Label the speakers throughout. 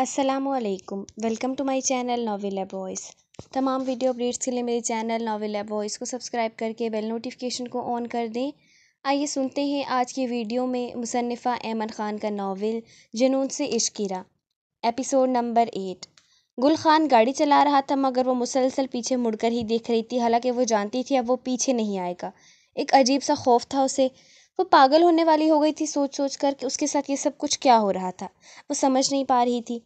Speaker 1: Aslam welcome to my channel Navila boys तमाम video updates के लिए मेरे चैनल नाविला बॉयज़ को सब्सक्राइब करके बेल नोटिफिकेशन को ऑन कर दें आइए सुनते हैं आज की वीडियो में मुसनफ़ा ऐमन ख़ान का नावल जनून से इश्किरा एपिसोड नंबर एट गुल खान गाड़ी चला रहा था मगर वो मुसलसल पीछे मुड़कर ही देख रही थी हालांकि वो जानती थी अब वो पीछे नहीं आएगा एक अजीब सा खौफ था उसे वो पागल होने वाली हो गई थी सोच सोच कर कि उसके साथ ये सब कुछ क्या हो रहा था वो समझ नहीं पा रही थी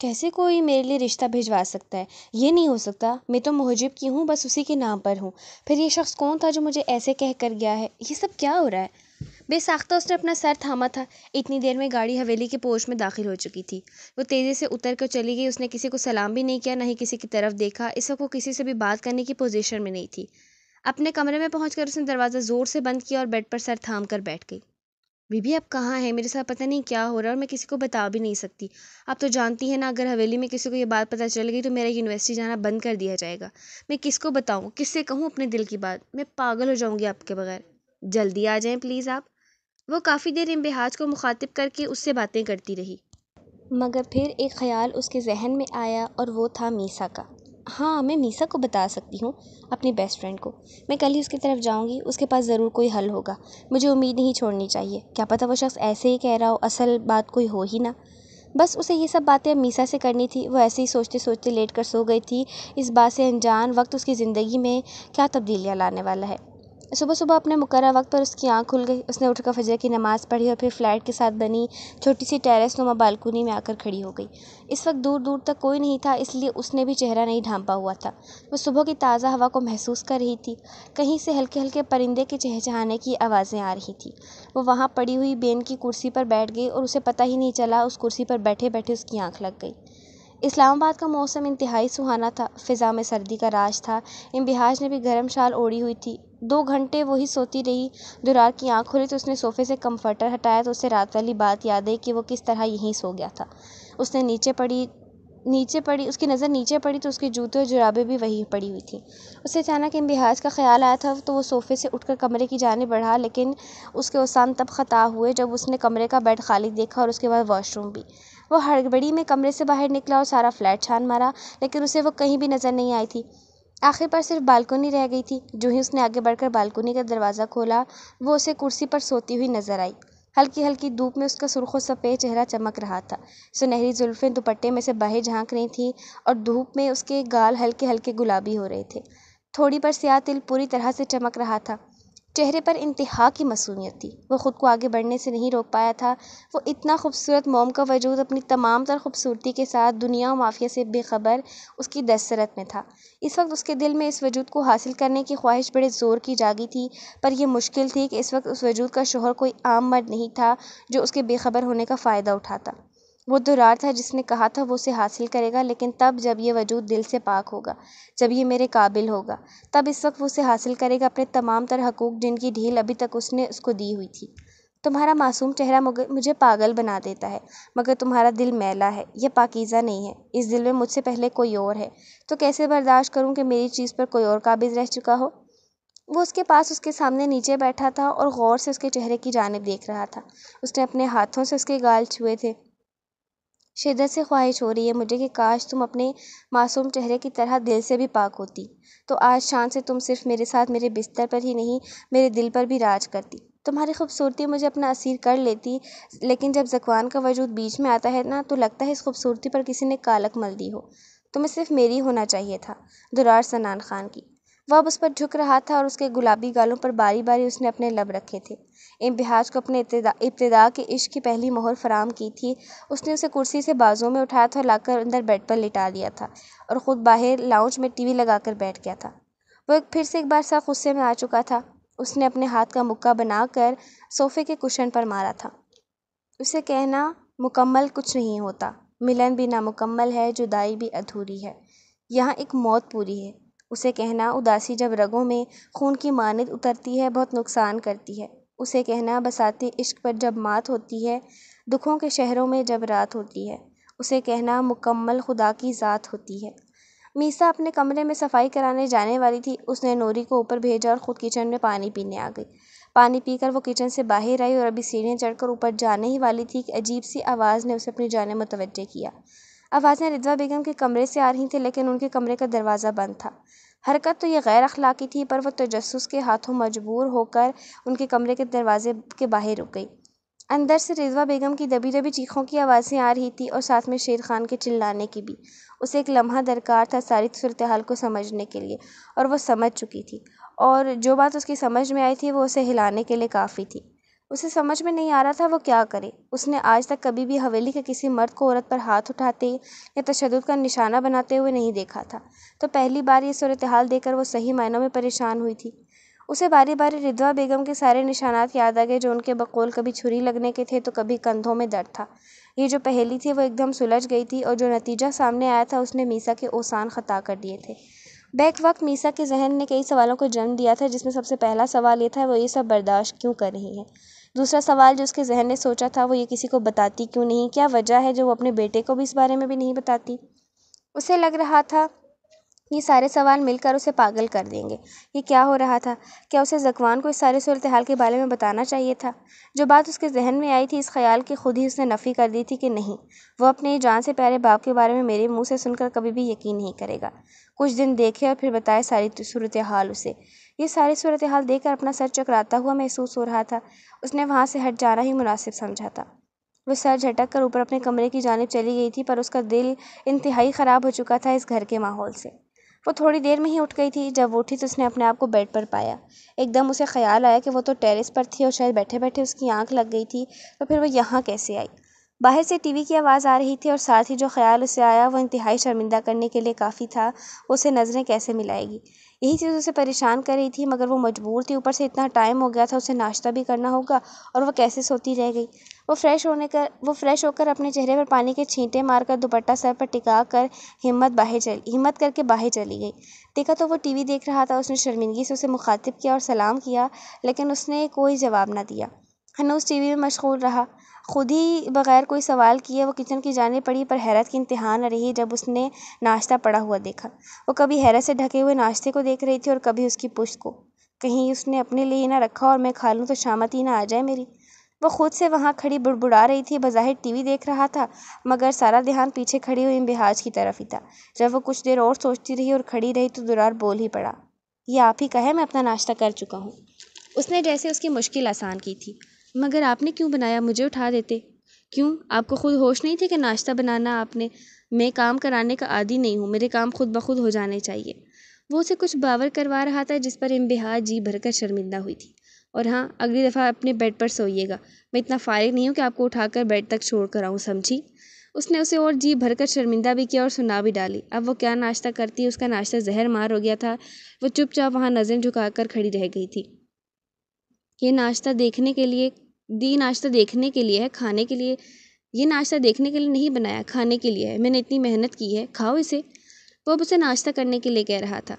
Speaker 1: कैसे कोई मेरे लिए रिश्ता भिजवा सकता है ये नहीं हो सकता मैं तो मुहजिब की हूँ बस उसी के नाम पर हूँ फिर ये शख्स कौन था जो मुझे ऐसे कह कर गया है ये सब क्या हो रहा है बेसाख्ता उसने अपना सर थामा था इतनी देर में गाड़ी हवेली के पोर्च में दाखिल हो चुकी थी वो तेज़ी से उतर कर चली गई उसने किसी को सलाम भी नहीं किया ना ही किसी की तरफ देखा इस वक्त वो किसी से भी बात करने की पोजीशन में नहीं थी अपने कमरे में कर उसने दरवाज़ा ज़ोर से बंद किया और बेड पर सर थाम कर बैठ गई बीबी अब कहाँ है मेरे साथ पता नहीं क्या हो रहा है और मैं किसी को बता भी नहीं सकती आप तो जानती हैं ना अगर हवेली में किसी को ये बात पता चल गई तो मेरा यूनिवर्सिटी जाना बंद कर दिया जाएगा मैं किसको बताऊँ किससे कहूँ अपने दिल की बात मैं पागल हो जाऊँगी आपके बगैर जल्दी आ जाएँ प्लीज़ आप वो काफ़ी देर इम्बिहाज को मुखातिब करके उससे बातें करती रही मगर फिर एक ख्याल उसके जहन में आया और वो था मीसा का हाँ मैं मीसा को बता सकती हूँ अपनी बेस्ट फ्रेंड को मैं कल ही उसकी तरफ जाऊँगी उसके पास ज़रूर कोई हल होगा मुझे उम्मीद नहीं छोड़नी चाहिए क्या पता वो शख्स ऐसे ही कह रहा हो असल बात कोई हो ही ना बस उसे ये सब बातें मीसा से करनी थी वो ऐसे ही सोचते सोचते लेट कर सो गई थी इस बात से अनजान वक्त उसकी ज़िंदगी में क्या तब्दीलियाँ लाने वाला है सुबह सुबह अपने मुकर वक्त पर उसकी आँख खुल गई उसने उठकर फजर की नमाज़ पढ़ी और फिर फ्लैट के साथ बनी छोटी सी टेरेस नुमा बालकनी में आकर खड़ी हो गई इस वक्त दूर दूर तक कोई नहीं था इसलिए उसने भी चेहरा नहीं ढांपा हुआ था वो सुबह की ताज़ा हवा को महसूस कर रही थी कहीं से हल्के हल्के परिंदे के चहचहाने की आवाज़ें आ रही थी वो वहाँ पड़ी हुई बेन की कुर्सी पर बैठ गई और उसे पता ही नहीं चला उस कुर्सी पर बैठे बैठे उसकी आँख लग गई इस्लामाबाद का मौसम इंतहाई सुहाना था फ़िज़ा में सर्दी का राज था इम्बिहाज ने भी गर्म शाल ओढ़ी हुई थी दो घंटे वही सोती रही दुरार की आँख खुली तो उसने सोफ़े से कम्फर्टर हटाया तो उसे रात वाली बात याद आई कि वो किस तरह यहीं सो गया था उसने नीचे पड़ी नीचे पड़ी उसकी नज़र नीचे पड़ी तो उसके जूते और जुराबे भी वहीं पड़ी हुई थी उसे अचानक इम्बिहाज का ख्याल आया था तो वो सोफ़े से उठकर कमरे की जाने बढ़ा लेकिन उसके उसान तब ख़ता हुए जब उसने कमरे का बेड खाली देखा और उसके बाद वॉशरूम भी वो हड़बड़ी में कमरे से बाहर निकला और सारा फ्लैट छान मारा लेकिन उसे वो कहीं भी नज़र नहीं आई थी आखिर पर सिर्फ बालकोनी रह गई थी जो ही उसने आगे बढ़कर बालकोनी का दरवाज़ा खोला वो उसे कुर्सी पर सोती हुई नजर आई हल्की हल्की धूप में उसका सुर्ख सफ़ेद चेहरा चमक रहा था सुनहरी जुल्फ़ें दुपट्टे में से बाहर झांक रही थीं और धूप में उसके गाल हल्के हल्के गुलाबी हो रहे थे थोड़ी पर स्याह तिल पूरी तरह से चमक रहा था चेहरे पर इंतहा की मसूमियत थी वो ख़ुद को आगे बढ़ने से नहीं रोक पाया था वो इतना खूबसूरत मोम का वजूद अपनी तमाम तर खूबसूरती के साथ दुनिया माफिया से बेखबर उसकी दस्तरस में था इस वक्त उसके दिल में इस वजूद को हासिल करने की ख्वाहिश बड़े ज़ोर की जागी थी पर यह मुश्किल थी कि इस वक्त उस वजूद का शोहर कोई आम मर्द नहीं था जो उसके बेखबर होने का फ़ायदा उठाता वो दुरार था जिसने कहा था वो उसे हासिल करेगा लेकिन तब जब ये वजूद दिल से पाक होगा जब ये मेरे काबिल होगा तब इस वक्त वो उसे हासिल करेगा अपने तमाम तर हकूक़ जिनकी ढील अभी तक उसने उसको दी हुई थी तुम्हारा मासूम चेहरा मुझे पागल बना देता है मगर तुम्हारा दिल मैला है यह पाकिज़ा नहीं है इस दिल में मुझसे पहले कोई और है तो कैसे बर्दाश्त करूँ कि मेरी चीज़ पर कोई और काबिज़ रह चुका हो वो उसके पास उसके सामने नीचे बैठा था और ग़ौर से उसके चेहरे की जानब देख रहा था उसने अपने हाथों से उसके गाल छुए थे शिदत से ख्वाहिश हो रही है मुझे कि काश तुम अपने मासूम चेहरे की तरह दिल से भी पाक होती तो आज शाम से तुम सिर्फ मेरे साथ मेरे बिस्तर पर ही नहीं मेरे दिल पर भी राज करती तुम्हारी खूबसूरती मुझे अपना असीर कर लेती लेकिन जब जकवान का वजूद बीच में आता है ना तो लगता है इस खूबसूरती पर किसी ने कालक मल दी हो तुम्हें सिर्फ मेरी होना चाहिए था दुरार सनान खान की वह अब उस पर झुक रहा था और उसके गुलाबी गालों पर बारी बारी उसने अपने लब रखे थे बिहाज को अपने इब्तदा के इश्क की पहली मोहर फराम की थी उसने उसे कुर्सी से बाज़ू में उठाया था और लाकर अंदर बेड पर लिटा दिया था और ख़ुद बाहर लाउंज में टीवी लगाकर बैठ गया था वो एक फिर से एक बार साफ गुस्से में आ चुका था उसने अपने हाथ का मुक्का बनाकर सोफ़े के कुशन पर मारा था उसे कहना मुकम्मल कुछ नहीं होता मिलन भी नामुकम्मल है जुदाई भी अधूरी है यहाँ एक मौत पूरी है उसे कहना उदासी जब रगों में खून की मानद उतरती है बहुत नुकसान करती है उसे कहना बसाते इश्क पर जब मात होती है दुखों के शहरों में जब रात होती है उसे कहना मुकम्मल खुदा की ज़ात होती है मीसा अपने कमरे में सफाई कराने जाने वाली थी उसने नोरी को ऊपर भेजा और ख़ुद किचन में पानी पीने आ गई पानी पीकर वो किचन से बाहर आई और अभी सीढ़ियाँ चढ़कर ऊपर जाने ही वाली थी कि अजीब सी आवाज़ ने उसे अपनी जान मुतवजह किया आवाज़ें रिदवा बेगम के कमरे से आ रही थी लेकिन उनके कमरे का दरवाज़ा बंद था हरकत तो ये गैर अख़लाक़ी थी पर वह तजस के हाथों मजबूर होकर उनके कमरे के दरवाज़े के बाहर रुक गई अंदर से रिजवा बेगम की दबी दबी चीखों की आवाज़ें आ रही थी और साथ में शेर खान के चिल्लाने की भी उसे एक लम्हा दरकार था सारी सूरत हाल को समझने के लिए और वो समझ चुकी थी और जो बात उसकी समझ में आई थी वो उसे हिलाने के लिए काफ़ी थी उसे समझ में नहीं आ रहा था वो क्या करे उसने आज तक कभी भी हवेली के किसी मर्द को औरत पर हाथ उठाते या तशद का निशाना बनाते हुए नहीं देखा था तो पहली बार ये सूरत हाल देकर वो सही मायनों में परेशान हुई थी उसे बारी बारी रिदवा बेगम के सारे निशानात याद आ गए जो उनके बकौल कभी छुरी लगने के थे तो कभी कंधों में दर्द था ये जो पहली थी वो एकदम सुलझ गई थी और जो नतीजा सामने आया था उसने मीसा के ओसान ख़ता कर दिए थे बैक वक्त मीसा के जहन ने कई सवालों को जन्म दिया था जिसमें सबसे पहला सवाल ये था वो ये सब बर्दाश्त क्यों कर रही है दूसरा सवाल जो उसके ज़हन ने सोचा था वो ये किसी को बताती क्यों नहीं क्या वजह है जो वो अपने बेटे को भी इस बारे में भी नहीं बताती उसे लग रहा था ये सारे सवाल मिलकर उसे पागल कर देंगे ये क्या हो रहा था क्या उसे ज़कवान को इस सारे सूरत हाल के बारे में बताना चाहिए था जो बात उसके जहन में आई थी इस ख्याल की खुद ही उसने नफ़ी कर दी थी कि नहीं वो अपने जान से प्यारे बाप के बारे में मेरे मुंह से सुनकर कभी भी यकीन नहीं करेगा कुछ दिन देखे और फिर बताए सारी सूरत हाल उसे ये सारी सूरत हाल देख कर अपना सर चकराता हुआ महसूस हो रहा था उसने वहाँ से हट जाना ही मुनासिब समझा था वो सर झटक कर ऊपर अपने कमरे की जानब चली गई थी पर उसका दिल इंतहाई ख़राब हो चुका था इस घर के माहौल से वो थोड़ी देर में ही उठ गई थी जब वो उठी तो उसने अपने आप को बेड पर पाया एकदम उसे ख्याल आया कि वो तो टेरेस पर थी और शायद बैठे बैठे उसकी आंख लग गई थी तो फिर वो यहाँ कैसे आई बाहर से टी वी की आवाज़ आ रही थी और साथ ही जो ख्याल उसे आया वह इंतहाई शर्मिंदा करने के लिए काफ़ी था उसे नज़रें कैसे मिलाएगी यही चीज़ उसे परेशान कर रही थी मगर वो मजबूर थी ऊपर से इतना टाइम हो गया था उसे नाश्ता भी करना होगा और वो कैसे सोती रह गई वो फ्रेश होने कर वो फ्रेश होकर अपने चेहरे पर पानी के छींटे मारकर दुपट्टा सर पर टिका कर हिम्मत बाहर चली हिम्मत करके बाहर चली गई देखा तो वो टीवी देख रहा था उसने शर्मिंदगी से उसे मुखातिब किया और सलाम किया लेकिन उसने कोई जवाब ना दिया हनूस टी वी में मशगूल रहा खुद ही बगैर कोई सवाल किए वो किचन की जाने पड़ी पर हैरत की इंतहा न रही जब उसने नाश्ता पड़ा हुआ देखा वो कभी हैरत से ढके हुए नाश्ते को देख रही थी और कभी उसकी पुश्त को कहीं उसने अपने लिए ना रखा और मैं खा लूँ तो शामत ही ना आ जाए मेरी वो खुद से वहाँ खड़ी बुड़बुड़ा रही थी बज़ाहिर टीवी देख रहा था मगर सारा ध्यान पीछे खड़ी हुई इम्बिहाज की तरफ ही था जब वो कुछ देर और सोचती रही और खड़ी रही तो दुरार बोल ही पड़ा ये आप ही कहे मैं अपना नाश्ता कर चुका हूँ उसने जैसे उसकी मुश्किल आसान की थी मगर आपने क्यों बनाया मुझे उठा देते क्यों आपको खुद होश नहीं थी कि नाश्ता बनाना आपने मैं काम कराने का आदी नहीं हूँ मेरे काम खुद ब खुद हो जाने चाहिए वो उसे कुछ बावर करवा रहा था जिस पर इम्बिहा जी भरकर शर्मिंदा हुई थी और हाँ अगली दफ़ा अपने बेड पर सोइएगा मैं इतना फारिग नहीं हूँ कि आपको उठाकर बेड तक छोड़ कर आऊँ समझी उसने उसे और जी भरकर शर्मिंदा भी किया और सुना भी डाली अब वो क्या नाश्ता करती उसका नाश्ता जहर मार हो गया था वो चुपचाप वहाँ झुका झुकाकर खड़ी रह गई थी ये नाश्ता देखने के लिए दी नाश्ता देखने के लिए है खाने के लिए ये नाश्ता देखने के लिए नहीं बनाया खाने के लिए है मैंने इतनी मेहनत की है खाओ इसे वो अब उसे नाश्ता करने के लिए कह रहा था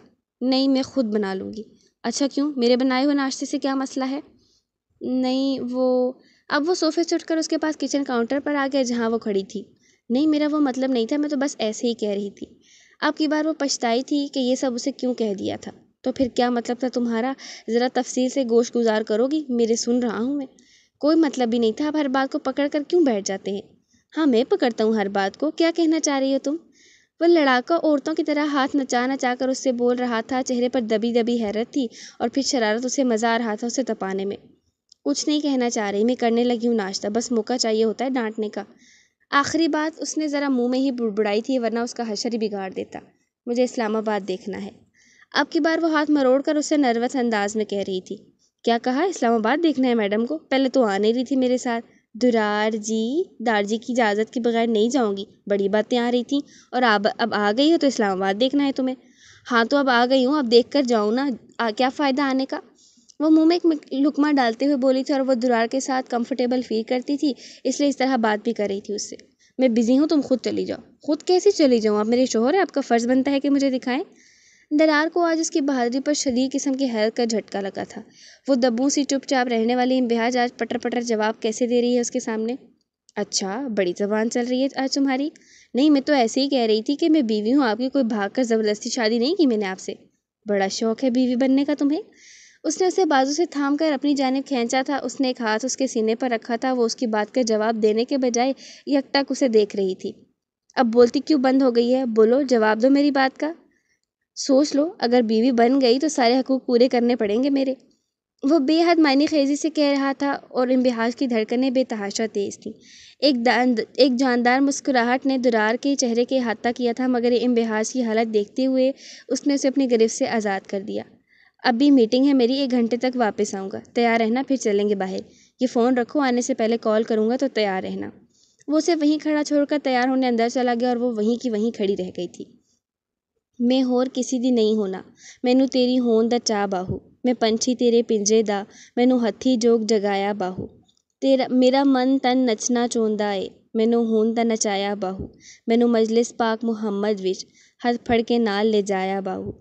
Speaker 1: नहीं मैं खुद बना लूँगी अच्छा क्यों मेरे बनाए हुए नाश्ते से क्या मसला है नहीं वो अब वो सोफे से उठकर उसके पास किचन काउंटर पर आ गया जहाँ वो खड़ी थी नहीं मेरा वो मतलब नहीं था मैं तो बस ऐसे ही कह रही थी अब की बार वो पछताई थी कि ये सब उसे क्यों कह दिया था तो फिर क्या मतलब था तुम्हारा ज़रा तफसील से गोश गुजार करोगी मेरे सुन रहा हूँ मैं कोई मतलब भी नहीं था आप हर बात को पकड़ कर क्यों बैठ जाते हैं हाँ मैं पकड़ता हूँ हर बात को क्या कहना चाह रही हो तुम वह लड़ाका औरतों की तरह हाथ नचा नचा कर उससे बोल रहा था चेहरे पर दबी दबी हैरत थी और फिर शरारत उसे मज़ा आ रहा था उसे तपाने में कुछ नहीं कहना चाह रही मैं करने लगी हूँ नाश्ता बस मौका चाहिए होता है डांटने का आखिरी बात उसने ज़रा मुंह में ही बुड़बुड़ाई थी वरना उसका हशर ही बिगाड़ देता मुझे इस्लामाबाद देखना है अब की बार वो हाथ मरोड़ कर उसे नर्वस अंदाज में कह रही थी क्या कहा इस्लामाबाद देखना है मैडम को पहले तो आ नहीं रही थी मेरे साथ दुरार जी दारजी की इजाज़त के बगैर नहीं जाऊँगी बड़ी बातें आ रही थी और अब अब आ गई हो तो इस्लामाबाद देखना है तुम्हें हाँ तो अब आ गई हूँ अब देख कर जाऊँ ना आ, क्या फ़ायदा आने का वो मुँह में एक लुकमा डालते हुए बोली थी और वह दुरार के साथ कम्फर्टेबल फील करती थी इसलिए इस तरह बात भी कर रही थी उससे मैं बिज़ी हूँ तुम खुद चली जाओ खुद कैसे चली जाऊँ आप मेरे शोहर है आपका फ़र्ज़ बनता है कि मुझे दिखाएं दरार को आज उसकी बहादुरी पर शरीर किस्म की हैरत का झटका लगा था वो दबू सी चुपचाप रहने वाली इम्तिहाज आज पटर पटर जवाब कैसे दे रही है उसके सामने अच्छा बड़ी जबान चल रही है आज तुम्हारी नहीं मैं तो ऐसे ही कह रही थी कि मैं बीवी हूँ आपकी कोई भाग कर ज़बरदस्ती शादी नहीं की मैंने आपसे बड़ा शौक है बीवी बनने का तुम्हें उसने उसे बाजू से थाम कर अपनी जानब खींचा था उसने एक हाथ उसके सीने पर रखा था वो उसकी बात का जवाब देने के बजाय यकटक उसे देख रही थी अब बोलती क्यों बंद हो गई है बोलो जवाब दो मेरी बात का सोच लो अगर बीवी बन गई तो सारे हकूक़ पूरे करने पड़ेंगे मेरे वो बेहद मायने खेजी से कह रहा था और इम्बिहाज की धड़कनें बेतहाशा तेज़ थीं एक एक जानदार मुस्कुराहट ने दुरार के चेहरे के अहाता किया था मगर इम्बिहाज की हालत देखते हुए उसने उसे अपनी गिरफ्त से आज़ाद कर दिया अभी मीटिंग है मेरी एक घंटे तक वापस आऊँगा तैयार रहना फिर चलेंगे बाहर ये फ़ोन रखो आने से पहले कॉल करूँगा तो तैयार रहना वो उसे वहीं खड़ा छोड़कर तैयार होने अंदर चला गया और वो वहीं की वहीं खड़ी रह गई थी ਮੈਂ ਹੋਰ ਕਿਸੇ ਦੀ ਨਹੀਂ ਹੋਣਾ ਮੈਨੂੰ ਤੇਰੀ ਹੋਣ ਦਾ ਚਾਹ ਬਾਹੂ ਮੈਂ ਪੰਛੀ ਤੇਰੇ ਪਿੰਜੇ ਦਾ ਮੈਨੂੰ ਹੱਥੀ ਜੋਗ ਜਗਾਇਆ ਬਾਹੂ ਤੇਰਾ ਮੇਰਾ ਮਨ ਤਨ ਨੱਚਣਾ ਚਾਹੁੰਦਾ ਏ ਮੈਨੂੰ ਹੋਣ ਦਾ ਨਚਾਇਆ ਬਾਹੂ ਮੈਨੂੰ ਮਜਲਿਸ ਪਾਕ ਮੁਹੰਮਦ ਵਿੱਚ ਹੱਥ ਫੜ ਕੇ ਨਾਲ ਲਿਜਾਇਆ ਬਾਹੂ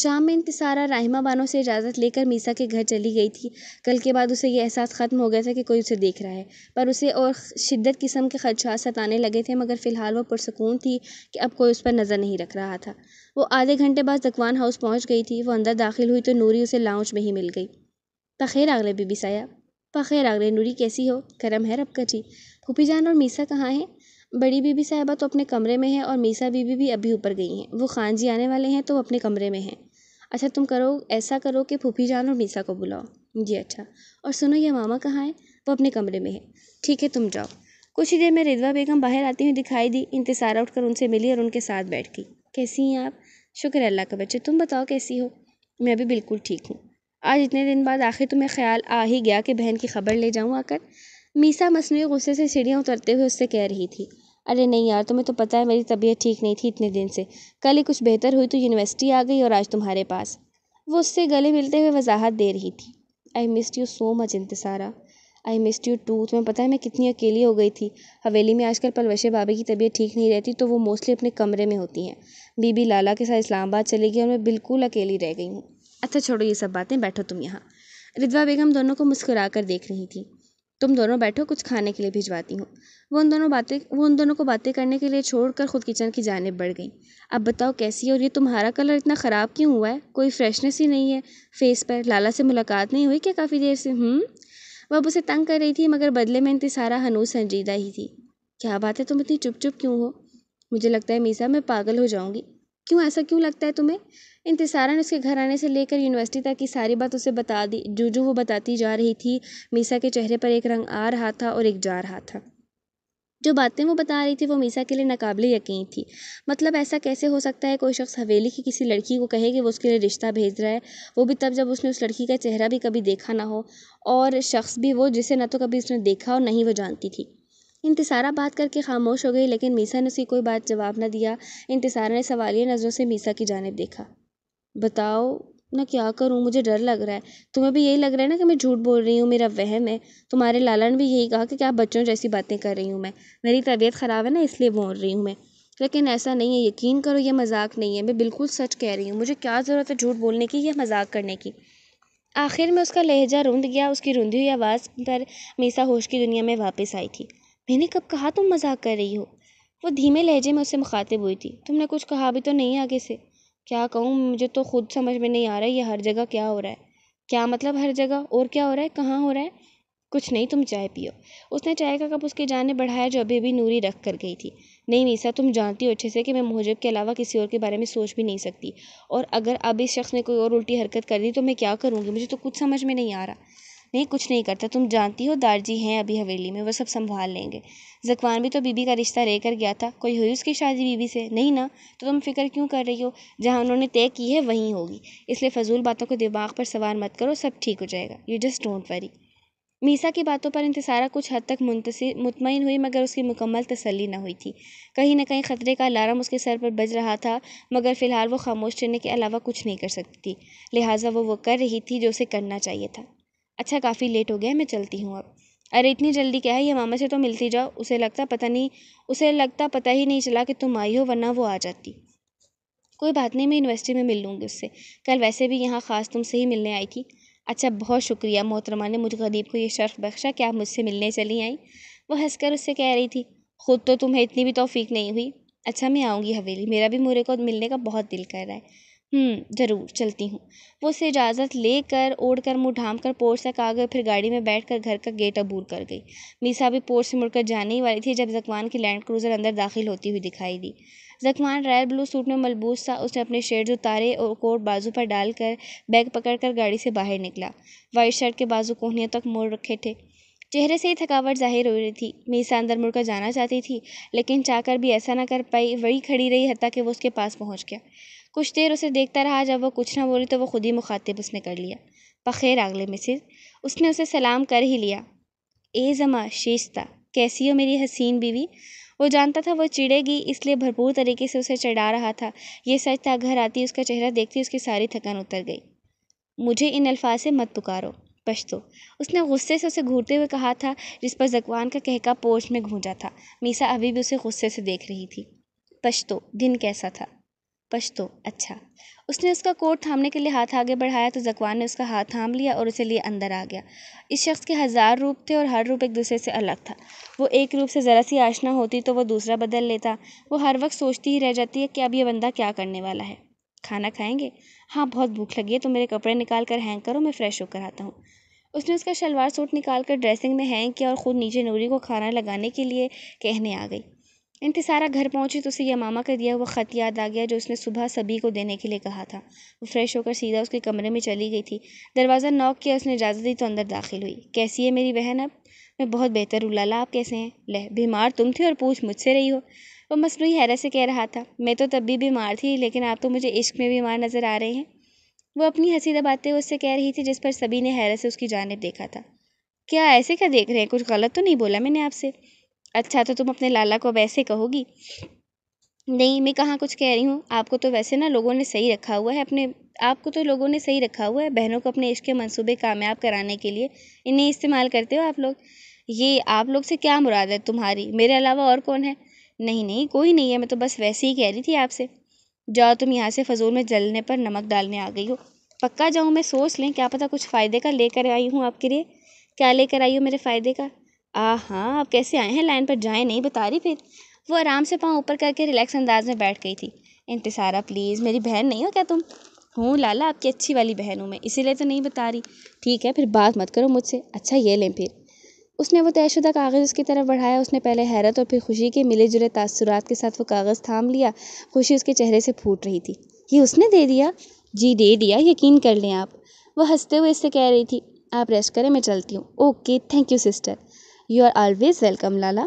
Speaker 1: शाम में इंतिसारा राहिमा बानो से इजाज़त लेकर मीसा के घर चली गई थी कल के बाद उसे यह एहसास ख़त्म हो गया था कि कोई उसे देख रहा है पर उसे और शिद्दत किस्म के खदशात सताने लगे थे मगर फ़िलहाल वह पुरसकून थी कि अब कोई उस पर नज़र नहीं रख रहा था वो आधे घंटे बाद जकवान हाउस पहुँच गई थी वो अंदर दाखिल हुई तो नूरी उसे लाउच में ही मिल गई पखेर आगरे बीबी साया पखेर आगरे नूरी कैसी हो करम है रब का जी फूपी जान और मीसा कहाँ हैं बड़ी बीबी साहिबा तो अपने कमरे में है और मीसा बीबी भी अभी ऊपर गई हैं वो खान जी आने वाले हैं तो अपने कमरे में हैं अच्छा तुम करो ऐसा करो कि फूफी जान और मीसा को बुलाओ जी अच्छा और सुनो ये मामा कहाँ है वो अपने कमरे में है ठीक है तुम जाओ कुछ ही देर में रिदवा बेगम बाहर आती हुई दिखाई दी इंतसार उठकर उनसे मिली और उनके साथ बैठ गई कैसी हैं आप शुक्र अल्लाह का बच्चे तुम बताओ कैसी हो मैं भी बिल्कुल ठीक हूँ आज इतने दिन बाद आखिर तुम्हें ख्याल आ ही गया कि बहन की खबर ले जाऊँ आकर मीसा मसनू गुस्से से सीढ़ियाँ उतरते हुए उससे कह रही थी अरे नहीं यार तुम्हें तो पता है मेरी तबीयत ठीक नहीं थी इतने दिन से कल ही कुछ बेहतर हुई तो यूनिवर्सिटी आ गई और आज तुम्हारे पास वो उससे गले मिलते हुए वजाहत दे रही थी I miss you so much इंतसारा आई मिस यू टू तुम्हें पता है मैं कितनी अकेली हो गई थी हवेली में आजकल पलवशे बाबे की तबीयत ठीक नहीं रहती तो वो मोस्टली अपने कमरे में होती हैं बीबी लाला के साथ इस्लामाबाद चली गई और मैं बिल्कुल अकेली रह गई हूँ अच्छा छोड़ो ये सब बातें बैठो तुम यहाँ रिदवा बेगम दोनों को मुस्कुरा कर देख रही थी तुम दोनों बैठो कुछ खाने के लिए भिजवाती हूँ वो उन दोनों बातें वो उन दोनों को बातें करने के लिए छोड़ कर ख़ुद किचन की जानब बढ़ गई अब बताओ कैसी है और ये तुम्हारा कलर इतना ख़राब क्यों हुआ है कोई फ्रेशनेस ही नहीं है फेस पर लाला से मुलाकात नहीं हुई क्या काफ़ी देर से वह हम्म? अब उसे तंग कर रही थी मगर बदले में इंतसारा हनूस संजीदा ही थी क्या बात है तुम इतनी चुप चुप क्यों हो मुझे लगता है मीसा मैं पागल हो जाऊंगी क्यों ऐसा क्यों लगता है तुम्हें इंतसारा ने उसके घर आने से लेकर यूनिवर्सिटी तक की सारी बात उसे बता दी जो जो वो बताती जा रही थी मीसा के चेहरे पर एक रंग आ रहा था और एक जा रहा था जो बातें वो बता रही थी वो मीसा के लिए नाकबले यकीन थी मतलब ऐसा कैसे हो सकता है कोई शख्स हवेली की किसी लड़की को कहे कि वो उसके लिए रिश्ता भेज रहा है वो भी तब जब उसने उस लड़की का चेहरा भी कभी देखा ना हो और शख्स भी वो जिसे ना तो कभी उसने देखा और ना ही वो जानती थी इंतसारा बात करके खामोश हो गई लेकिन मीसा ने उसकी कोई बात जवाब ना दिया इंतसारा ने सवालिया नज़रों से मीसा की जानब देखा बताओ मैं क्या करूँ मुझे डर लग रहा है तुम्हें भी यही लग रहा है ना कि मैं झूठ बोल रही हूँ मेरा वहम है तुम्हारे लाला ने भी यही कहा कि क्या बच्चों जैसी बातें कर रही हूँ मैं मेरी तबीयत ख़राब है ना इसलिए बोल रही हूँ मैं लेकिन ऐसा नहीं है यकीन करो ये मज़ाक नहीं है मैं बिल्कुल सच कह रही हूँ मुझे क्या ज़रूरत है झूठ बोलने की या मज़ाक करने की आखिर में उसका लहजा रुंध गया उसकी रुंधी हुई आवाज़ पर मीसा होश की दुनिया में वापस आई थी मैंने कब कहा तुम मजाक कर रही हो वो धीमे लहजे में उससे मुखातिब हुई थी तुमने कुछ कहा भी तो नहीं आगे से क्या कहूँ मुझे तो खुद समझ में नहीं आ रहा है ये हर जगह क्या हो रहा है क्या मतलब हर जगह और क्या हो रहा है कहाँ हो रहा है कुछ नहीं तुम चाय पियो उसने चाय का कप उसके जाने बढ़ाया जो अभी अभी नूरी रख कर गई थी नहीं मीसा तुम जानती हो अच्छे से कि मैं मोहजब के अलावा किसी और के बारे में सोच भी नहीं सकती और अगर अब इस शख्स ने कोई और उल्टी हरकत कर दी तो मैं क्या करूँगी मुझे तो कुछ समझ में नहीं आ रहा नहीं कुछ नहीं करता तुम जानती हो दारजी हैं अभी हवेली में वो सब संभाल लेंगे जकवान भी तो बीबी का रिश्ता रह कर गया था कोई हुई उसकी शादी बीबी से नहीं ना तो तुम फिक्र क्यों कर रही हो जहाँ उन्होंने तय की है वहीं होगी इसलिए फजूल बातों को दिमाग पर सवार मत करो सब ठीक हो जाएगा you just don't worry Meesa की बातों पर इंतसारा कुछ हद तक मुंतसर मुतमिन हुई मगर उसकी मुकम्मल तसली ना हुई थी कहीं ना कहीं ख़तरे का अलार्म उसके सर पर बज रहा था मगर फ़िलहाल वो खामोश रहने के अलावा कुछ नहीं कर सकती थी लिहाजा वो वो कर रही थी जो उसे करना चाहिए था अच्छा काफ़ी लेट हो गया मैं चलती हूँ अब अरे इतनी जल्दी क्या है ये मामा से तो मिलती जाओ उसे लगता पता नहीं उसे लगता पता ही नहीं चला कि तुम आई हो वरना वो आ जाती कोई बात नहीं मैं यूनिवर्सिटी में मिल लूँगी उससे कल वैसे भी यहाँ ख़ास तुमसे ही मिलने आई थी अच्छा बहुत शुक्रिया मोहतरमा ने मुझे गरीब को ये शर्फ बख्शा कि आप मुझसे मिलने चली आई वो हंसकर उससे कह रही थी ख़ुद तो तुम्हें इतनी भी तोफ़ीक नहीं हुई अच्छा मैं आऊँगी हवेली मेरा भी मुरे को मिलने का बहुत दिल कर रहा है हम्म, ज़रूर चलती हूँ वो उससे इजाज़त लेकर ओढ़ कर मुँह कर पोर्ट तक आ गए फिर गाड़ी में बैठकर घर का गेट अबूर कर गई मीसा भी पोर्ट से मुड़कर जाने ही वाली थी जब ज़कवान की लैंड क्रूज़र अंदर दाखिल होती हुई दिखाई दी ज़कवान रॉयल ब्लू सूट में मलबूस था उसने अपने शेड्स उतारे और कोट बाजू पर डालकर बैग कर गाड़ी से बाहर निकला वाइट शर्ट के बाजू कोहनियों तक मोड़ रखे थे चेहरे से ही थकावट जाहिर हो रही थी मीसा अंदर मुड़कर जाना चाहती थी लेकिन चाहकर भी ऐसा ना कर पाई वही खड़ी रही हती कि वो उसके पास पहुंच गया कुछ देर उसे देखता रहा जब वह कुछ ना बोली तो वह खुद ही मुखातिब उसने कर लिया बखेर आगले मिसिज उसने उसे सलाम कर ही लिया ए जमा शेशता कैसी हो मेरी हसीन बीवी वो जानता था वो चिड़ेगी इसलिए भरपूर तरीके से उसे चढ़ा रहा था ये सच था घर आती उसका चेहरा देखती उसकी सारी थकान उतर गई मुझे इन अल्फाज से मत पुकारो पश्तो उसने गुस्से से उसे घूरते हुए कहा था जिस पर जकवान का कहका पोर्च में घूंजा था मीसा अभी भी उसे गुस्से से देख रही थी पश्तो दिन कैसा था पछतो अच्छा उसने उसका कोट थामने के लिए हाथ आगे बढ़ाया तो जकवान ने उसका हाथ थाम लिया और उसे लिए अंदर आ गया इस शख्स के हज़ार रूप थे और हर रूप एक दूसरे से अलग था वो एक रूप से ज़रा सी आशना होती तो वो दूसरा बदल लेता वो हर वक्त सोचती ही रह जाती है कि अब यह बंदा क्या करने वाला है खाना खाएंगे हाँ बहुत भूख लगी है तो मेरे कपड़े निकाल कर हैंग करो मैं फ़्रेश होकर आता हूँ उसने उसका शलवार सूट निकाल कर ड्रेसिंग में हैंग किया और ख़ुद नीचे नूरी को खाना लगाने के लिए कहने आ गई इंतसारा घर पहुँची तो उसे मामा का दिया हुआ ख़त याद आ गया जो उसने सुबह सभी को देने के लिए कहा था वो फ्रेश होकर सीधा उसके कमरे में चली गई थी दरवाज़ा नॉक किया उसने इजाज़त दी तो अंदर दाखिल हुई कैसी है मेरी बहन अब मैं बहुत बेहतर हूँ लाला आप कैसे हैं लह बीमार तुम थे और पूछ मुझसे रही हो वो मसनू हैरत से कह रहा था मैं तो तब भी बीमार थी लेकिन आप तो मुझे इश्क में बीमार नज़र आ रहे हैं वो अपनी हंसी दबाते उससे कह रही थी जिस पर सभी ने हैरत से उसकी जानब देखा था क्या ऐसे क्या देख रहे हैं कुछ गलत तो नहीं बोला मैंने आपसे अच्छा तो तुम अपने लाला को वैसे कहोगी नहीं मैं कहाँ कुछ कह रही हूँ आपको तो वैसे ना लोगों ने सही रखा हुआ है अपने आपको तो लोगों ने सही रखा हुआ है बहनों को अपने इश्क के मंसूबे कामयाब कराने के लिए इन्हें इस्तेमाल करते हो आप लोग ये आप लोग से क्या मुराद है तुम्हारी मेरे अलावा और कौन है नहीं नहीं कोई नहीं है मैं तो बस वैसे ही कह रही थी आपसे जाओ तुम यहाँ से फजूल में जलने पर नमक डालने आ गई हो पक्का जाऊँ मैं सोच लें क्या पता कुछ फ़ायदे का लेकर आई हूँ आपके लिए क्या लेकर आई हो मेरे फ़ायदे का आ हाँ आप कैसे आए हैं लाइन पर जाएँ नहीं बता रही फिर वो आराम से पाँव ऊपर करके रिलैक्स अंदाज में बैठ गई थी इंतसारा प्लीज़ मेरी बहन नहीं हो क्या तुम हूँ लाला आपकी अच्छी वाली बहन हूँ मैं इसीलिए तो नहीं बता रही ठीक है फिर बात मत करो मुझसे अच्छा ये लें फिर उसने वो तयशुदा कागज़ उसकी तरफ बढ़ाया उसने पहले हैरत और फिर खुशी के मिले जुले तासुरात के साथ वो कागज़ थाम लिया खुशी उसके चेहरे से फूट रही थी ये उसने दे दिया जी दे दिया यकीन कर लें आप वह हंसते हुए इससे कह रही थी आप रेस्ट करें मैं चलती हूँ okay thank you sister you are always welcome लाला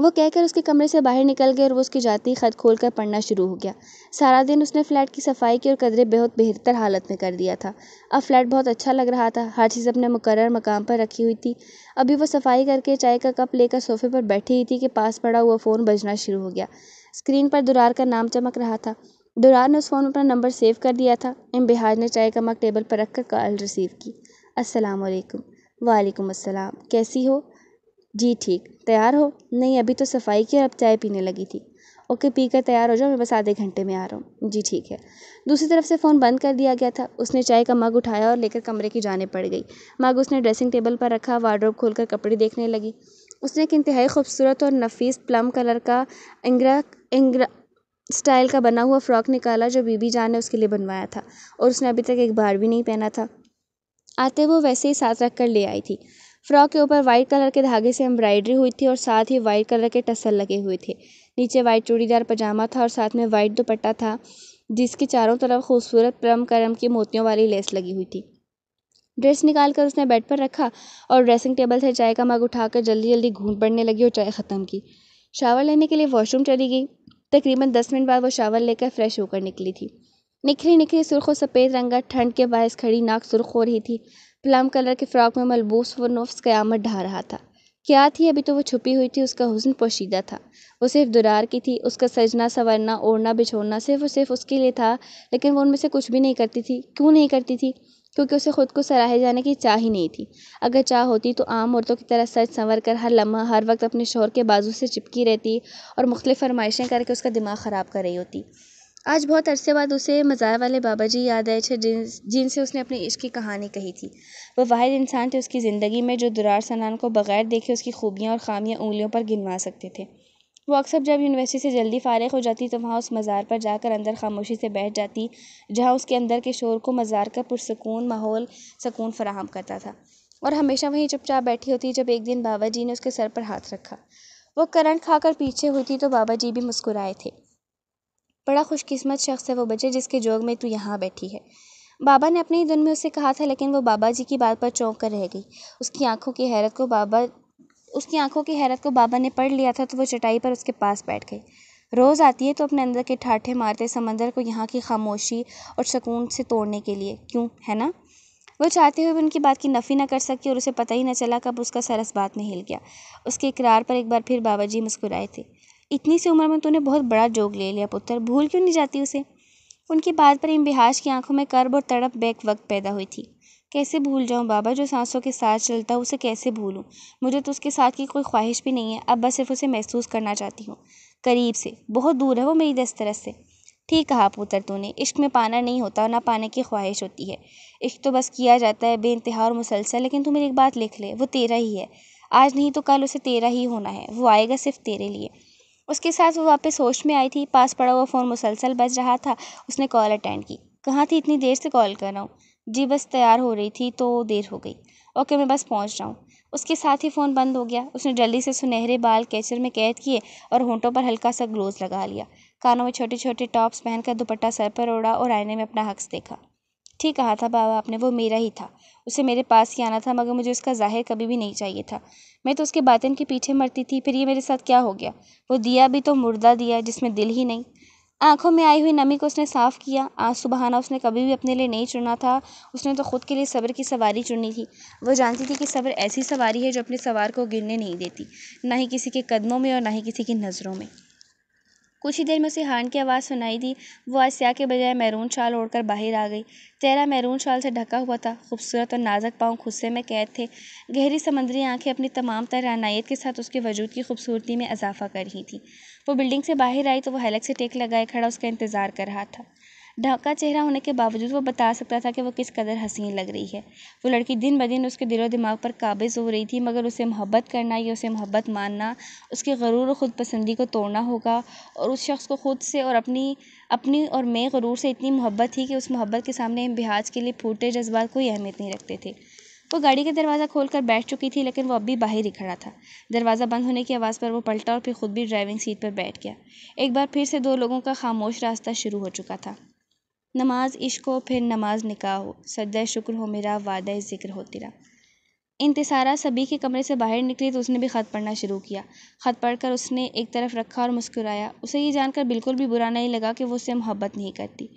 Speaker 1: वो कहकर उसके कमरे से बाहर निकल गए और वो उसकी जाती खत खोल कर पढ़ना शुरू हो गया सारा दिन उसने फ्लैट की सफाई की और कदरे बेहद बेहतर हालत में कर दिया था अब फ्लैट बहुत अच्छा लग रहा था हर चीज़ अपने मुकर मकाम पर रखी हुई थी अभी वो सफाई करके चाय का कप लेकर सोफे पर बैठी ही थी कि पास पड़ा हुआ फ़ोन बजना शुरू हो गया स्क्रीन पर दुरार का नाम चमक रहा था दुरार ने उस फ़ोन में अपना नंबर सेव कर दिया था एम बिहाज ने चाय का मक टेबल पर रख कर कॉल रिसीव की असलकम वालेकुम असलम कैसी हो जी ठीक तैयार हो नहीं अभी तो सफाई की और अब चाय पीने लगी थी ओके पी कर तैयार हो जाओ मैं बस आधे घंटे में आ रहा हूँ जी ठीक है दूसरी तरफ से फ़ोन बंद कर दिया गया था उसने चाय का मग उठाया और लेकर कमरे की जाने पड़ गई मग उसने ड्रेसिंग टेबल पर रखा वार्डरोब खोलकर कपड़े देखने लगी उसने एक इंतहाई खूबसूरत और नफीस प्लम कलर का इंग्रा इंग्रा स्टाइल का बना हुआ फ़्रॉक निकाला जो बीबी जान ने उसके लिए बनवाया था और उसने अभी तक एक बार भी नहीं पहना था आते वो वैसे ही साथ रख कर ले आई थी फ्रॉक के ऊपर वाइट कलर के धागे से एम्ब्रॉयडरी हुई थी और साथ ही वाइट कलर के टसल लगे हुए थे नीचे वाइट चूड़ीदार पजामा था और साथ में वाइट दुपट्टा था जिसके चारों तरफ खूबसूरत परम करम की मोतियों वाली लेस लगी हुई थी ड्रेस निकाल कर उसने बेड पर रखा और ड्रेसिंग टेबल से चाय का मग उठाकर जल्दी जल्दी घूंट पड़ने लगी और चाय ख़त्म की शावर लेने के लिए वॉशरूम चली गई तकरीबन दस मिनट बाद वो शावर लेकर फ़्रेश होकर निकली थी निखरी निखरी सुर्ख और सफ़ेद रंगा ठंड के बायस खड़ी नाक सुर्ख हो रही थी प्लम कलर के फ्रॉक में मलबूस व नुफ्स क़्यामत ढा रहा था क्या थी अभी तो वो छुपी हुई थी उसका हुसन पोशीदा था वो सिर्फ दुरार की थी उसका सजना संवरना ओढ़ना बिछोड़ना सिर्फ और सिर्फ उसके लिए था लेकिन वो उनमें से कुछ भी नहीं करती थी क्यों नहीं करती थी क्योंकि उसे ख़ुद को सराहे जाने की चाह ही नहीं थी अगर चाह होती तो आम औरतों की तरह सच संवर कर हर लम्हा हर वक्त अपने शोहर के बाजू से चिपकी रहती और मुख्तलिफ़ फरमाइशें करके उसका दिमाग ख़राब कर रही होती आज बहुत अरसे बाद उसे मज़ार वाले बाबा जी याद आए थे जिन जिनसे उसने अपने इश्क की कहानी कही थी वो वाहिद इंसान थे उसकी ज़िंदगी में जो दुरार सनान को बग़ैर देखे उसकी ख़ूबियाँ और ख़ामियाँ उंगलियों पर गिनवा सकते थे वो अक्सर जब यूनिवर्सिटी से जल्दी फ़ारिग़ हो जाती तो वहाँ उस मज़ार पर जाकर अंदर ख़ामोशी से बैठ जाती जहाँ उसके अंदर के शोर को मज़ार का पुरसकून माहौल सकून फ़राहम करता था और हमेशा वहीं चुपचाप बैठी होती जब एक दिन बाबा जी ने उसके सर पर हाथ रखा वो करंट खाकर पीछे हुई थी तो बाबा जी भी मुस्कुराए थे बड़ा खुशकिस्मत शख्स है वो बच्चे जिसके जोग में तू यहाँ बैठी है बाबा ने अपने ही दिन में उससे कहा था लेकिन वो बाबा जी की बात पर चौंक कर रह गई उसकी आंखों की हैरत को बाबा उसकी आंखों की हैरत को बाबा ने पढ़ लिया था तो वो चटाई पर उसके पास बैठ गई रोज़ आती है तो अपने अंदर के ठाठे मारते समंदर को यहाँ की खामोशी और सुकून से तोड़ने के लिए क्यों है ना वो चाहते हुए भी उनकी बात की नफ़ी ना कर सकी और उसे पता ही ना चला कब उसका सरस बात में हिल गया उसके इकरार पर एक बार फिर बाबा जी मुस्कुराए थे इतनी सी उम्र में तूने बहुत बड़ा जोग ले लिया पुत्र भूल क्यों नहीं जाती उसे उनकी बात पर इम्बिहाज की आंखों में कर्ब और तड़प बैक वक्त पैदा हुई थी कैसे भूल जाऊँ बाबा जो सांसों के साथ चलता उसे कैसे भूलूँ मुझे तो उसके साथ की कोई ख्वाहिश भी नहीं है अब बस सिर्फ उसे महसूस करना चाहती हूँ करीब से बहुत दूर है वो मेरी दस्तरस से ठीक कहा पुत्र तूने इश्क में पाना नहीं होता और ना पाने की ख्वाहिश होती है इश्क तो बस किया जाता है बेानतहा और मुसलसल लेकिन तू मेरी एक बात लिख ले वो तेरा ही है आज नहीं तो कल उसे तेरा ही होना है वो आएगा सिर्फ तेरे लिए उसके साथ वो वापस होश में आई थी पास पड़ा हुआ फ़ोन मुसलसल बज रहा था उसने कॉल अटेंड की कहाँ थी इतनी देर से कॉल कर रहा हूँ जी बस तैयार हो रही थी तो देर हो गई ओके मैं बस पहुँच रहा हूँ उसके साथ ही फ़ोन बंद हो गया उसने जल्दी से सुनहरे बाल कैचर में कैद किए और होंठों पर हल्का सा ग्लोज लगा लिया कानों में छोटे छोटे टॉप्स पहनकर दुपट्टा सर पर ओढ़ा और आईने में अपना हक्स देखा ठीक कहा था बाबा आपने वो मेरा ही था उसे मेरे पास ही आना था मगर मुझे उसका ज़ाहिर कभी भी नहीं चाहिए था मैं तो उसके बातन के पीछे मरती थी फिर ये मेरे साथ क्या हो गया वो दिया भी तो मुर्दा दिया जिसमें दिल ही नहीं आंखों में आई हुई नमी को उसने साफ़ किया आज सुबहाना उसने कभी भी अपने लिए नहीं चुना था उसने तो ख़ुद के लिए सब्र की सवारी चुनी थी वो जानती थी कि सब्र ऐसी सवारी है जो अपने सवार को गिरने नहीं देती ना ही किसी के कदमों में और ना ही किसी की नज़रों में कुछ ही देर में उसे हॉर्न की आवाज़ सुनाई दी वो आसिया के बजाय मैरून शाल ओढ़कर बाहर आ गई चेहरा मैरून शाल से ढका हुआ था खूबसूरत और नाजक पाँव खुस्से में कैद थे गहरी समंदरी आंखें अपनी तमाम तर रानाइत के साथ उसके वजूद की खूबसूरती में इजाफा कर रही थी वो बिल्डिंग से बाहर आई तो वह हलक से टेक लगाए खड़ा उसका इंतज़ार कर रहा था ढका चेहरा होने के बावजूद वो बता सकता था कि वो किस कदर हसीन लग रही है वो लड़की दिन ब दिन उसके दिलो दिमाग पर काबिज़ हो रही थी मगर उसे मोहब्बत करना या उसे मोहब्बत मानना उसके गरूर ख़ुद ख़ुदपसंदी को तोड़ना होगा और उस शख़्स को ख़ुद से और अपनी अपनी और मे गरूर से इतनी मोहब्बत थी कि उस मोहब्बत के सामने बिहाज के लिए फूटे जज्बात कोई अहमियत नहीं रखते थे वो गाड़ी का दरवाज़ा खोलकर बैठ चुकी थी लेकिन वो अब भी बाहर ही खड़ा था दरवाज़ा बंद होने की आवाज़ पर वो पलटा और फिर ख़ुद भी ड्राइविंग सीट पर बैठ गया एक बार फिर से दो लोगों का खामोश रास्ता शुरू हो चुका था नमाज इश्क हो फिर नमाज निकाह हो सजदा शुक्र हो मेरा वादा ज़िक्र हो तेरा इंतसारा सभी के कमरे से बाहर निकली तो उसने भी ख़त पढ़ना शुरू किया ख़त पढ़कर उसने एक तरफ रखा और मुस्कुराया उसे ये जानकर बिल्कुल भी बुरा नहीं लगा कि वो उससे मोहब्बत नहीं करती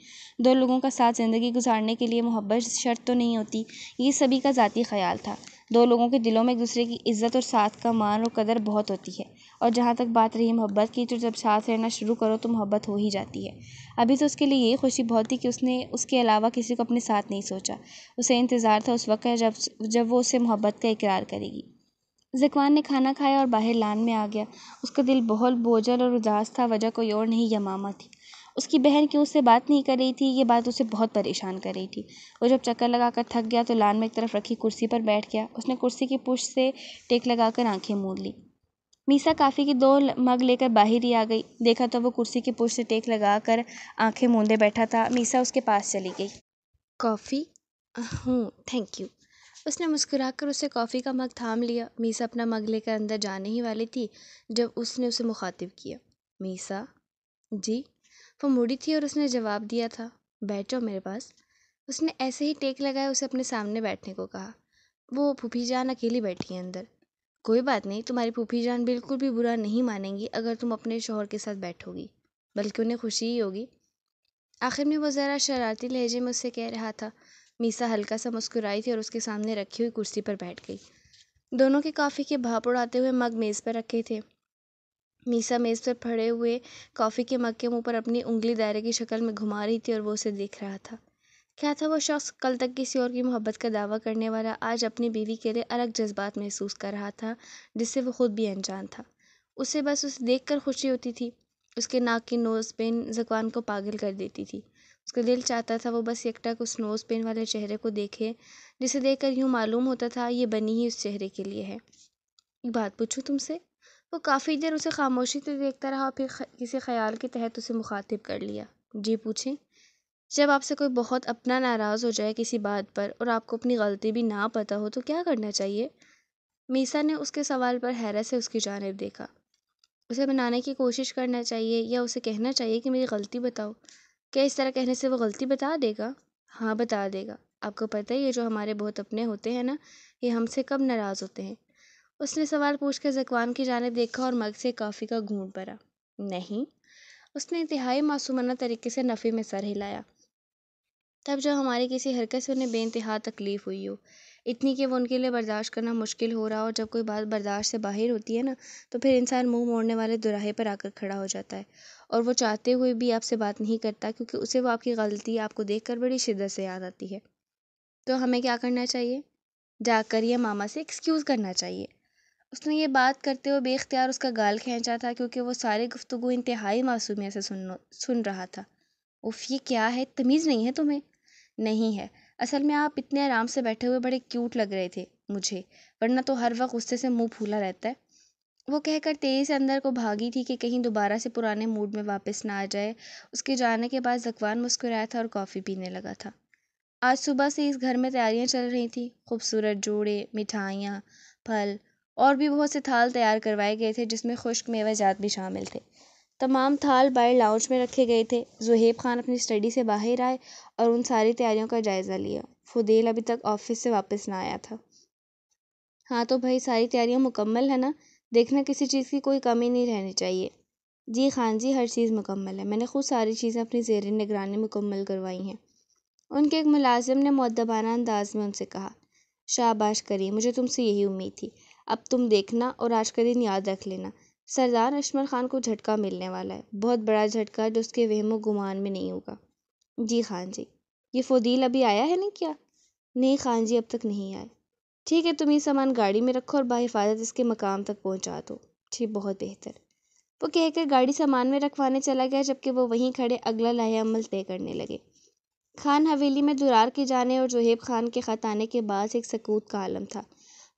Speaker 1: दो लोगों का साथ ज़िंदगी गुजारने के लिए मोहब्बत शर्त तो नहीं होती ये सभी का ज़ाती ख़्याल था दो लोगों के दिलों में एक दूसरे की इज़्ज़त और साथ का मान और कदर बहुत होती है और जहाँ तक बात रही मोहब्बत की तो जब साथ रहना शुरू करो तो मोहब्बत हो ही जाती है अभी तो उसके लिए ये खुशी बहुत थी कि उसने उसके अलावा किसी को अपने साथ नहीं सोचा उसे इंतज़ार था उस वक्त का जब जब वो उसे मोहब्बत का इकरार करेगी जकवान ने खाना खाया और बाहर लान में आ गया उसका दिल बहुत बोझल और उदास था वजह कोई और नहीं यमामा थी उसकी बहन क्यों उससे बात नहीं कर रही थी ये बात उसे बहुत परेशान कर रही थी वो जब चक्कर लगाकर थक गया तो लान में एक तरफ रखी कुर्सी पर बैठ गया उसने कुर्सी की पुश से टेक लगाकर आंखें मूंद ली मीसा काफ़ी की दो मग लेकर बाहर ही आ गई देखा तो वो कुर्सी की पुश से टेक लगा कर आँखें मूंदे बैठा था मीसा उसके पास चली गई कॉफ़ी हूँ थैंक यू उसने मुस्कुराकर उसे कॉफ़ी का मग थाम लिया मीसा अपना मग लेकर अंदर जाने ही वाली थी जब उसने उसे मुखातिब किया मीसा जी वो मुड़ी थी और उसने जवाब दिया था बैठो मेरे पास उसने ऐसे ही टेक लगाया उसे अपने सामने बैठने को कहा वो फूफी जान अकेली बैठी है अंदर कोई बात नहीं तुम्हारी फूफी जान बिल्कुल भी बुरा नहीं मानेंगी अगर तुम अपने शोहर के साथ बैठोगी बल्कि उन्हें खुशी ही होगी आखिर में वो ज़रा शरारती लहजे में उससे कह रहा था मीसा हल्का सा मुस्कुराई थी और उसके सामने रखी हुई कुर्सी पर बैठ गई दोनों के काफ़ी के भाप उड़ाते हुए मग मेज़ पर रखे थे मीसा मेज पर पड़े हुए कॉफ़ी के मक्के मुँह पर अपनी उंगली दायरे की शक्ल में घुमा रही थी और वो उसे देख रहा था क्या था वो शख्स कल तक किसी और की मोहब्बत का दावा करने वाला आज अपनी बीवी के लिए अलग जज्बात महसूस कर रहा था जिससे वो खुद भी अनजान था उसे बस उसे देख कर खुशी होती थी उसके नाक की नोज़ पेन जकवान को पागल कर देती थी उसका दिल चाहता था वो बस एकटक उस नोज़ पेन वाले चेहरे को देखे जिसे देखकर यूँ मालूम होता था ये बनी ही उस चेहरे के लिए है एक बात पूछूँ तुमसे वो काफ़ी देर उसे खामोशी से देखता रहा और फिर किसी ख्याल के तहत उसे मुखातिब कर लिया जी पूछें जब आपसे कोई बहुत अपना नाराज़ हो जाए किसी बात पर और आपको अपनी गलती भी ना पता हो तो क्या करना चाहिए मीसा ने उसके सवाल पर हैरत से उसकी जानब देखा उसे बनाने की कोशिश करना चाहिए या उसे कहना चाहिए कि मेरी गलती बताओ क्या इस तरह कहने से वो गलती बता देगा हाँ बता देगा आपको पता है ये जो हमारे बहुत अपने होते हैं ना ये हमसे कब नाराज़ होते हैं उसने सवाल पूछकर जकवान की जानब देखा और मग से कॉफ़ी का घूंट भरा नहीं उसने इंतहाई मासूमाना तरीके से नफ़े में सर हिलाया तब जब हमारी किसी हरकत से उन्हें बेानतहा तकलीफ़ हुई हो इतनी कि वो उनके लिए बर्दाश्त करना मुश्किल हो रहा हो जब कोई बात बर्दाश्त से बाहर होती है ना तो फिर इंसान मुंह मोड़ने वाले दुराहे पर आकर खड़ा हो जाता है और वो चाहते हुए भी आपसे बात नहीं करता क्योंकि उसे वो आपकी गलती आपको देख कर बड़ी शिद्दत से याद आती है तो हमें क्या करना चाहिए जाकर या मामा से एक्सक्यूज़ करना चाहिए उसने ये बात करते हुए बेख्तियार उसका गाल खींचा था क्योंकि वो सारे गुफ्तगु इंतहाई मासूमियत से सुन सुन रहा था उफ ये क्या है तमीज़ नहीं है तुम्हें नहीं है असल में आप इतने आराम से बैठे हुए बड़े क्यूट लग रहे थे मुझे वरना तो हर वक्त गुस्से से मुंह फूला रहता है वो कहकर तेज़ी से अंदर को भागी थी कि कहीं दोबारा से पुराने मूड में वापस ना आ जाए उसके जाने के बाद जकवान मुस्कुराया था और कॉफ़ी पीने लगा था आज सुबह से इस घर में तैयारियां चल रही थी खूबसूरत जोड़े मिठाइयाँ फल और भी बहुत से थाल तैयार करवाए गए थे जिसमें खुश्क मेवाजात भी शामिल थे तमाम थाल बाहर लाउंज में रखे गए थे जुहेब ख़ान अपनी स्टडी से बाहर आए और उन सारी तैयारियों का जायज़ा लिया फुदेल अभी तक ऑफिस से वापस ना आया था हाँ तो भाई सारी तैयारियाँ मुकम्मल है ना देखना किसी चीज़ की कोई कमी नहीं रहनी चाहिए जी खान जी हर चीज़ मुकम्मल है मैंने खुद सारी चीज़ें अपनी जेर निगरानी मुकम्मल करवाई हैं उनके एक मुलाजिम ने मद्दबाना अंदाज में उनसे कहा शाबाश करिए मुझे तुमसे यही उम्मीद थी अब तुम देखना और आज का दिन याद रख लेना सरदार अशमर ख़ान को झटका मिलने वाला है बहुत बड़ा झटका जो उसके वहमो गुमान में नहीं होगा जी खान जी ये फदील अभी आया है नहीं क्या नहीं खान जी अब तक नहीं आए ठीक है तुम ये सामान गाड़ी में रखो और बाहिफाजत इसके मकाम तक पहुँचा दो ठीक बहुत बेहतर वो कहकर गाड़ी सामान में रखवाने चला गया जबकि वो वहीं खड़े अगला लाहे अमल तय करने लगे खान हवेली में दुरार के जाने और जोहेब खान के ख़त आने के बाद एक सकूत का आलम था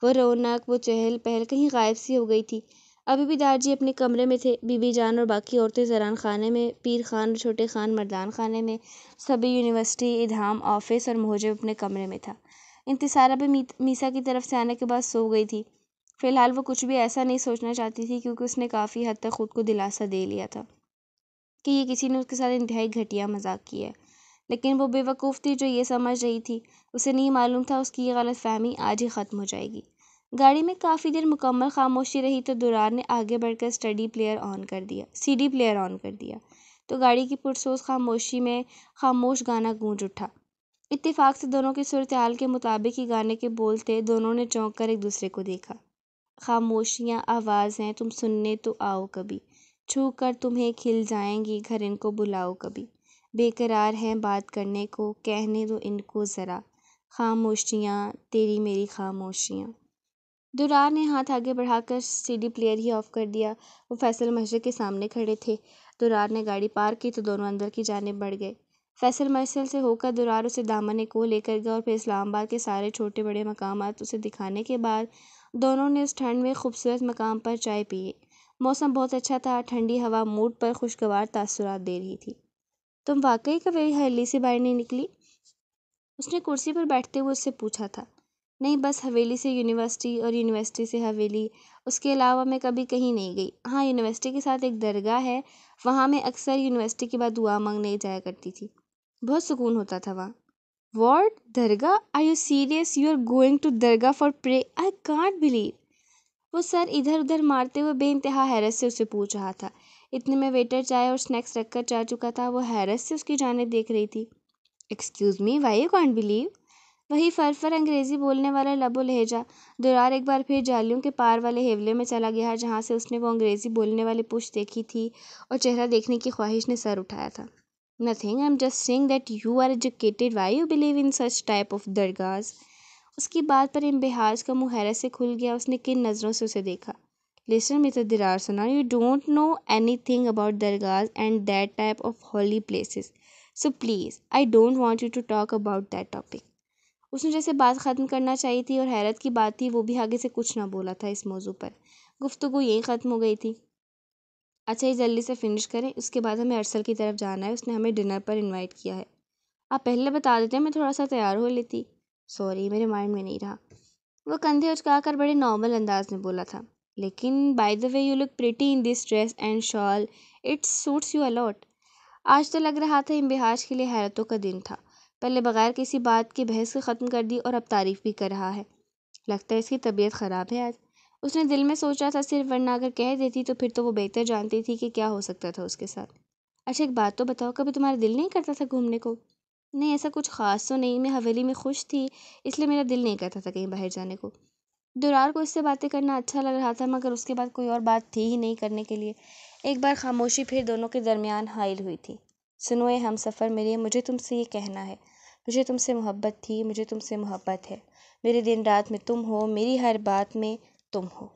Speaker 1: वो रौनक वो चहल पहल कहीं गायब सी हो गई थी अभी भी दारजी अपने कमरे में थे बीबी जान और बाकी औरतें जरान खाने में पीर खान और छोटे खान मर्दान खाने में सभी यूनिवर्सिटी इधाम ऑफिस और मुहजब अपने कमरे में था इंतसारा भी मीसा की तरफ से आने के बाद सो गई थी फ़िलहाल वो कुछ भी ऐसा नहीं सोचना चाहती थी क्योंकि उसने काफ़ी हद तक खुद को दिलासा दे लिया था कि ये किसी ने उसके साथ इंतहाई घटिया मजाक किया है लेकिन वो बेवकूफ़ थी जो ये समझ रही थी उसे नहीं मालूम था उसकी ये गलत फहमी आज ही ख़त्म हो जाएगी गाड़ी में काफ़ी देर मुकम्मल खामोशी रही तो दुरार ने आगे बढ़कर स्टडी प्लेयर ऑन कर दिया सी डी प्लेयर ऑन कर दिया तो गाड़ी की पुरसोस खामोशी में खामोश गाना गूंज उठा इत्तेफाक से दोनों की सूरत हाल के मुताबिक ही गाने के बोल थे दोनों ने चौंक कर एक दूसरे को देखा खामोशियाँ आवाज़ हैं तुम सुनने तो आओ कभी छू कर तुम्हें खिल जाएंगी घर इनको बुलाओ कभी बेकरार हैं बात करने को कहने दो इनको ज़रा खामोशियाँ तेरी मेरी खामोशियाँ दुरार ने हाथ आगे बढ़ाकर सीडी प्लेयर ही ऑफ कर दिया वो फैसल मर्जे के सामने खड़े थे दुरार ने गाड़ी पार की तो दोनों अंदर की जानेब बढ़ गए फैसल मर्सल से होकर दुरार उसे दामन को लेकर गया और फिर इस्लामाबाद के सारे छोटे बड़े मकाम उसे दिखाने के बाद दोनों ने उस ठंड में खूबसूरत मकाम पर चाय पिए मौसम बहुत अच्छा था ठंडी हवा मूड पर खुशगवार तासुरात दे रही थी तुम वाकई कभी हली से बाहर नहीं निकली उसने कुर्सी पर बैठते हुए उससे पूछा था नहीं बस हवेली से यूनिवर्सिटी और यूनिवर्सिटी से हवेली उसके अलावा मैं कभी कहीं नहीं गई हाँ यूनिवर्सिटी के साथ एक दरगाह है वहाँ मैं अक्सर यूनिवर्सिटी के बाद दुआ मांगने जाया करती थी बहुत सुकून होता था वहाँ वॉट दरगाह I you serious you are going to दरगाह for pray I can't believe वो सर इधर उधर मारते हुए इंतहा हैरत से उसे पूछ रहा था इतने में वेटर चाय और स्नैक्स रख कर जा चुका था वो हैरत से उसकी जाने देख रही थी excuse me why you can't believe वही फर फर अंग्रेजी बोलने वाला लबो लहजा दुरार एक बार फिर जालियों के पार वाले हेवले में चला गया जहाँ से उसने वो अंग्रेजी बोलने वाली पुश देखी थी और चेहरा देखने की ख्वाहिश ने सर उठाया था nothing I am just saying that you are educated why you believe in such type of दरगाज उसकी बात पर इम्बिहाज का मुँह हैरत से खुल गया उसने किन नज़रों से उसे देखा लिसन मिस्टर दिरार सुना you don't know anything about दरगाज and that type of holy places so please I don't want you to talk about that topic उसने जैसे बात ख़त्म करना चाहिए थी और हैरत की बात थी वो भी आगे से कुछ ना बोला था इस मौजू पर गुफ्तु यहीं ख़त्म हो गई थी अच्छा ये जल्दी से फिनिश करें उसके बाद हमें अरसल की तरफ जाना है उसने हमें डिनर पर इनवाइट किया है आप पहले बता देते मैं थोड़ा सा तैयार हो लेती सॉरी मेरे माइंड में नहीं रहा वो कंधे उचका कर बड़े नॉर्मल अंदाज में बोला था लेकिन by the way you look pretty in this dress and shawl it's suits you a lot आज तो लग रहा था इम्बिहाज के लिए हैरतों का दिन था पहले बग़ैर किसी बात के बहस को ख़त्म कर दी और अब तारीफ़ भी कर रहा है लगता है इसकी तबीयत ख़राब है आज उसने दिल में सोचा था सिर्फ वरना अगर कह देती तो फिर तो वो बेहतर जानती थी कि क्या हो सकता था उसके साथ अच्छा एक बात तो बताओ कभी तुम्हारा दिल नहीं करता था घूमने को नहीं ऐसा कुछ ख़ास तो नहीं मैं हवेली में खुश थी इसलिए मेरा दिल नहीं करता था कहीं बाहर जाने को दुरार को इससे बातें करना अच्छा लग रहा था मगर उसके बाद कोई और बात थी ही नहीं करने के लिए एक बार खामोशी फिर दोनों के दरमियान हाइल हुई थी सुनो हम सफ़र मेरे मुझे तुमसे ये कहना है मुझे तुमसे मोहब्बत थी मुझे तुमसे मोहब्बत है मेरे दिन रात में तुम हो मेरी हर बात में तुम हो